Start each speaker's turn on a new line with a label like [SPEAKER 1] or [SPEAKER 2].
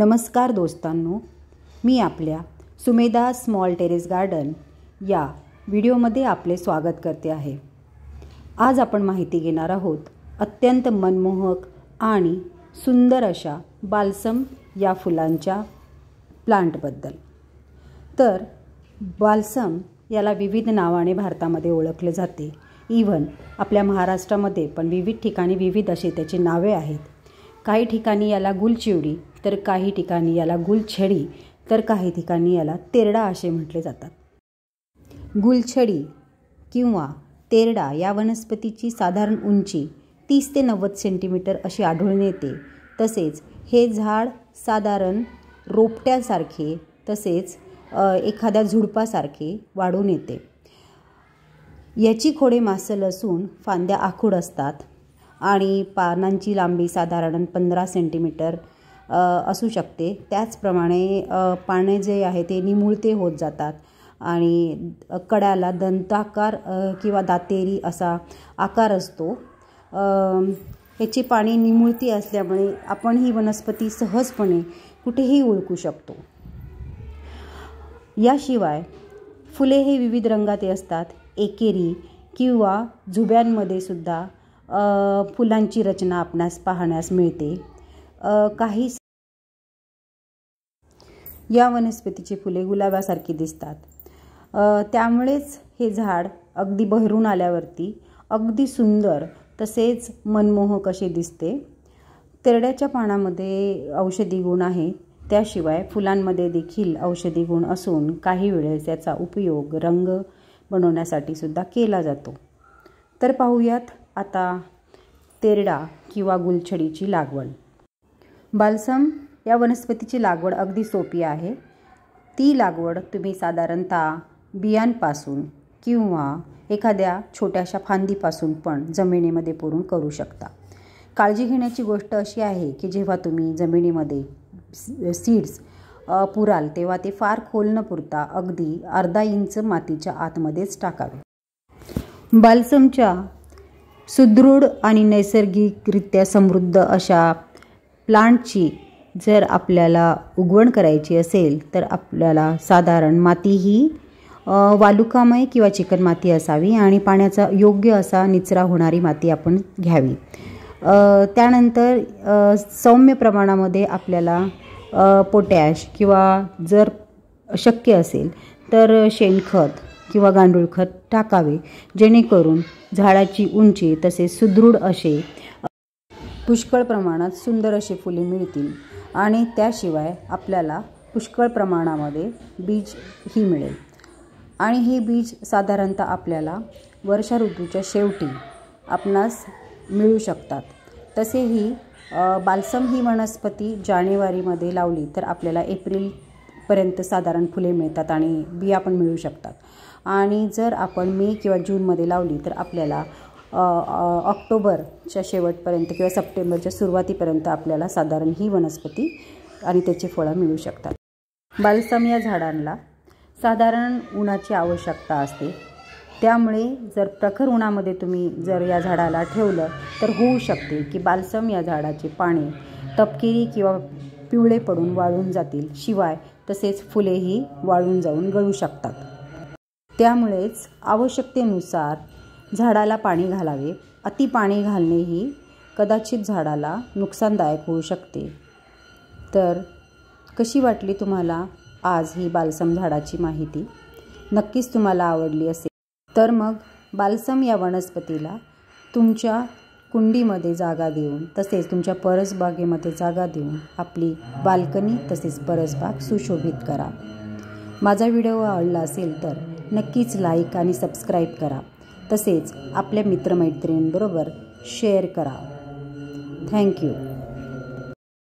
[SPEAKER 1] नमस्कार दोस्तांनो मी आपल्या सुमेदा small terrace garden या व्हिडिओमध्ये आपले स्वागत करते आहे आज आपण माहिती घेणार आहोत अत्यंत मनमोहक आणि सुंदर अशा बाल्सम या फुलांच्या प्लांटबद्दल तर बाल्सम याला विविध नावाने भारतामध्ये ओळखले जाते इव्हन आपल्या महाराष्ट्रामध्ये पण विविध ठिकाणी विविध असे त्याची नावे आहेत काही ठिकाणी याला गुलचिवडी तर काही ठिकाणी याला गुलछडी तर काही ठिकाणी याला तेरडा असे म्हटले जातात गुलछडी किंवा तेरडा या वनस्पतीची साधारण उंची तीस ते नव्वद सेंटीमीटर अशी आढळून येते तसेच हे झाड साधारण रोपट्यासारखे तसेच एखाद्या झुडपासारखे वाढून येते याची खोडे मासल असून फांद्या आखूड असतात आणि पानांची लांबी साधारण पंधरा सेंटीमीटर असू शकते त्याचप्रमाणे पाने जे आहे ते निमुळते होत जातात आणि कड्याला दंताकार किंवा दातेरी असा आकार असतो ह्याची पाने निमुळती असल्यामुळे आपण ही वनस्पती सहजपणे कुठेही ओळखू शकतो याशिवाय फुले हे विविध रंगाते असतात एकेरी किंवा झुब्यांमध्ये सुद्धा फुलांची रचना आपणास पाहण्यास मिळते काही या वनस्पतीची फुले गुलाबासारखी दिसतात त्यामुळेच हे झाड अगदी बहरून आल्यावरती अगदी सुंदर तसेच मनमोहक असे दिसते तेरड्याच्या पानामध्ये औषधी गुण आहे त्याशिवाय फुलांमध्ये देखील औषधी गुण असून काही वेळेस त्याचा उपयोग रंग बनवण्यासाठी सुद्धा केला जातो तर पाहूयात आता तेरडा किंवा गुलछडीची लागवड बाल्सम या वनस्पतीची लागवड अगदी सोपी आहे ती लागवड तुम्ही साधारणतः बियांपासून किंवा एखाद्या छोट्याशा फांदीपासून पण जमिनीमध्ये पुरून करू शकता काळजी घेण्याची गोष्ट अशी आहे की जेव्हा तुम्ही जमिनीमध्ये सीड्स पुराल तेव्हा ते फार खोल न पुरता अगदी अर्धा इंच मातीच्या आतमध्येच टाकावे बाल्समच्या सुदृढ आणि नैसर्गिकरित्या समृद्ध अशा प्लांटची जर आपल्याला उगवण करायची असेल तर आपल्याला साधारण माती ही वालुकामय किंवा चिकन माती असावी आणि पाण्याचा योग्य असा निचरा होणारी माती आपण घ्यावी त्यानंतर सौम्य प्रमाणामध्ये आपल्याला पोटॅश किंवा जर शक्य असेल तर शेणखत किंवा गांडूळ खत टाकावे जेणेकरून झाडाची उंची तसेच सुदृढ असे पुष्कळ प्रमाणात सुंदर असे फुले मिळतील आणि त्याशिवाय आपल्याला पुष्कळ प्रमाणामध्ये बीज ही मिळेल आणि हे बीज साधारणतः आपल्याला वर्षा ऋतूच्या शेवटी आपणास मिळू शकतात तसे ही बाल्सम ही वनस्पती जानेवारीमध्ये लावली तर आपल्याला एप्रिलपर्यंत साधारण फुले मिळतात आणि बिया पण मिळू शकतात आणि जर आपण मे किंवा जूनमध्ये लावली तर आपल्याला ऑक्टोबरच्या शेवटपर्यंत किंवा सप्टेंबरच्या सुरुवातीपर्यंत आपल्याला साधारण ही वनस्पती आणि त्याची फळं मिळू शकतात बालसम या झाडांना साधारण उन्हाची आवश्यकता असते त्यामुळे जर प्रखर उन्हामध्ये तुम्ही जर या झाडाला ठेवलं तर होऊ शकते की बालसम या झाडाची पाने तपकिरी किंवा पिवळे पडून वाळून जातील शिवाय तसेच फुलेही वाळून जाऊन गळू शकतात त्यामुळेच आवश्यकतेनुसार झाडाला पाणी घालावे अति पाणी घालणेही कदाचित झाडाला नुकसानदायक होऊ शकते तर कशी वाटली तुम्हाला आज ही बालसम झाडाची माहिती नक्कीच तुम्हाला आवडली असेल तर मग बालसम या वनस्पतीला तुमच्या कुंडीमध्ये जागा देऊन तसेच तुमच्या परसबागेमध्ये जागा देऊन आपली बाल्कनी तसेच परसबाग सुशोभित करा माझा व्हिडिओ आवडला असेल तर नक्कीच लाईक आणि सबस्क्राईब करा तसेच आपल्या मित्रमैत्रिणींबरोबर शेअर करा थँक्यू